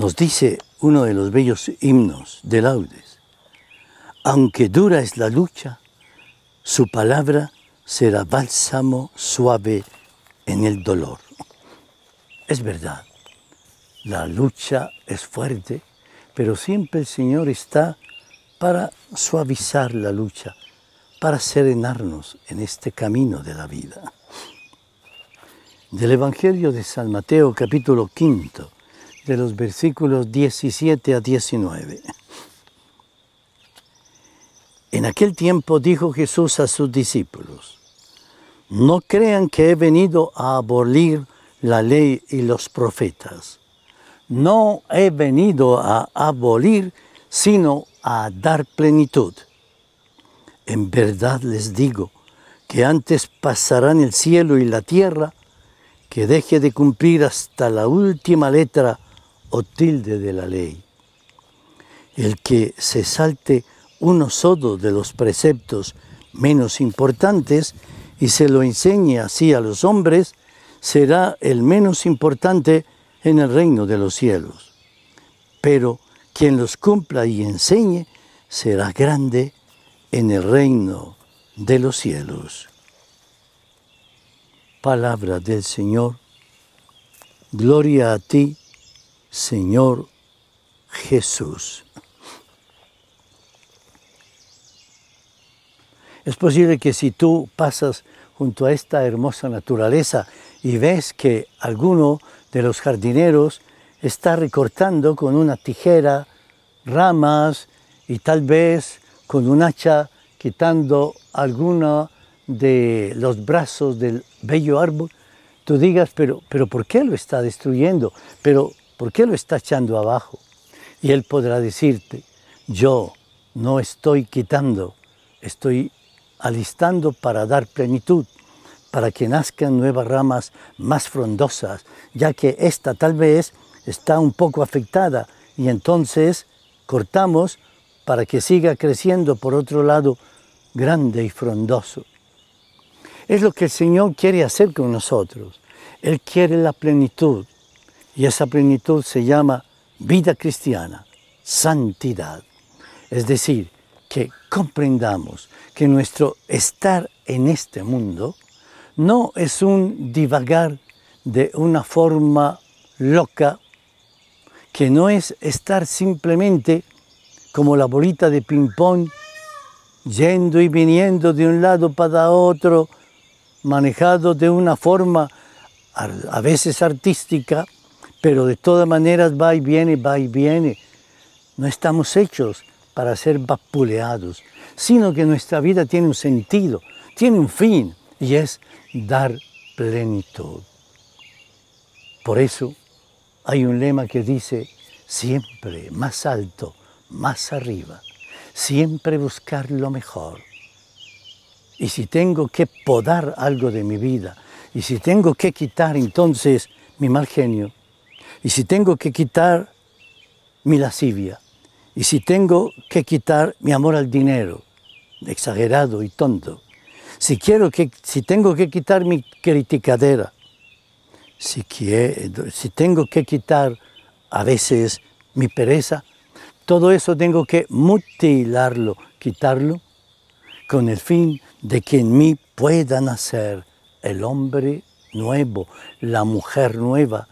Nos dice uno de los bellos himnos de laudes, aunque dura es la lucha, su palabra será bálsamo suave en el dolor. Es verdad, la lucha es fuerte, pero siempre el Señor está para suavizar la lucha, para serenarnos en este camino de la vida. Del Evangelio de San Mateo capítulo 5, de los versículos 17 a 19. En aquel tiempo dijo Jesús a sus discípulos, no crean que he venido a abolir la ley y los profetas. No he venido a abolir, sino a dar plenitud. En verdad les digo que antes pasarán el cielo y la tierra, que deje de cumplir hasta la última letra o tilde de la ley. El que se salte uno sodo de los preceptos menos importantes y se lo enseñe así a los hombres, será el menos importante en el reino de los cielos. Pero quien los cumpla y enseñe será grande en el reino de los cielos. Palabra del Señor. Gloria a ti, Señor Jesús. Es posible que si tú pasas junto a esta hermosa naturaleza y ves que alguno de los jardineros está recortando con una tijera ramas y tal vez con un hacha quitando alguno de los brazos del bello árbol, tú digas, pero, pero ¿por qué lo está destruyendo? Pero ¿Por qué lo está echando abajo? Y él podrá decirte, yo no estoy quitando, estoy alistando para dar plenitud, para que nazcan nuevas ramas más frondosas, ya que esta tal vez está un poco afectada y entonces cortamos para que siga creciendo por otro lado grande y frondoso. Es lo que el Señor quiere hacer con nosotros. Él quiere la plenitud, y esa plenitud se llama vida cristiana, santidad. Es decir, que comprendamos que nuestro estar en este mundo no es un divagar de una forma loca, que no es estar simplemente como la bolita de ping-pong, yendo y viniendo de un lado para otro, manejado de una forma a veces artística, pero de todas maneras va y viene, va y viene. No estamos hechos para ser vapuleados, sino que nuestra vida tiene un sentido, tiene un fin, y es dar plenitud. Por eso hay un lema que dice, siempre más alto, más arriba, siempre buscar lo mejor. Y si tengo que podar algo de mi vida, y si tengo que quitar entonces mi mal genio, y si tengo que quitar mi lascivia, y si tengo que quitar mi amor al dinero, exagerado y tonto, si, quiero que, si tengo que quitar mi criticadera, si, si tengo que quitar a veces mi pereza, todo eso tengo que mutilarlo, quitarlo, con el fin de que en mí pueda nacer el hombre nuevo, la mujer nueva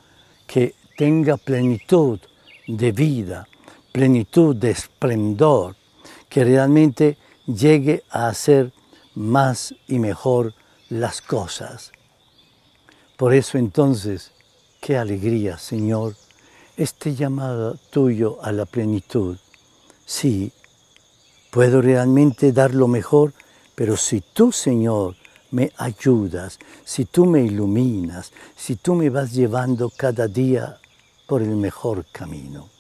que tenga plenitud de vida, plenitud de esplendor, que realmente llegue a hacer más y mejor las cosas. Por eso entonces, qué alegría, Señor, este llamado tuyo a la plenitud. Sí, puedo realmente dar lo mejor, pero si tú, Señor, me ayudas, si tú me iluminas, si tú me vas llevando cada día por el mejor camino.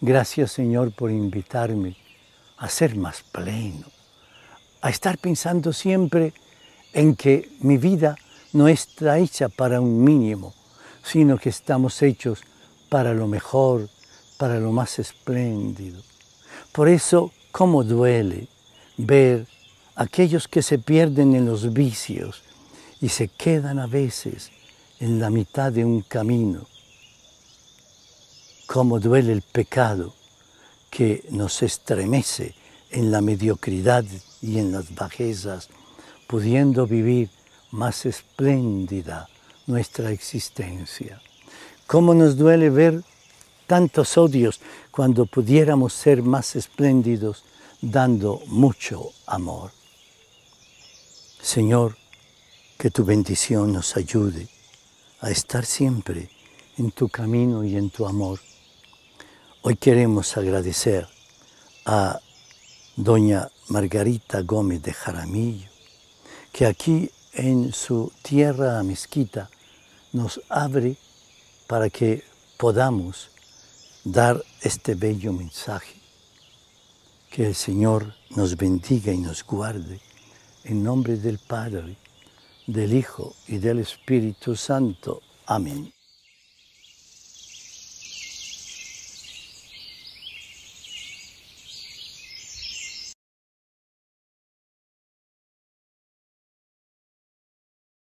Gracias Señor por invitarme a ser más pleno, a estar pensando siempre en que mi vida no está hecha para un mínimo, sino que estamos hechos para lo mejor, para lo más espléndido. Por eso, cómo duele ver aquellos que se pierden en los vicios y se quedan a veces en la mitad de un camino cómo duele el pecado que nos estremece en la mediocridad y en las bajezas, pudiendo vivir más espléndida nuestra existencia. Cómo nos duele ver tantos odios cuando pudiéramos ser más espléndidos dando mucho amor. Señor, que tu bendición nos ayude a estar siempre en tu camino y en tu amor Hoy queremos agradecer a doña Margarita Gómez de Jaramillo, que aquí en su tierra mezquita nos abre para que podamos dar este bello mensaje. Que el Señor nos bendiga y nos guarde en nombre del Padre, del Hijo y del Espíritu Santo. Amén.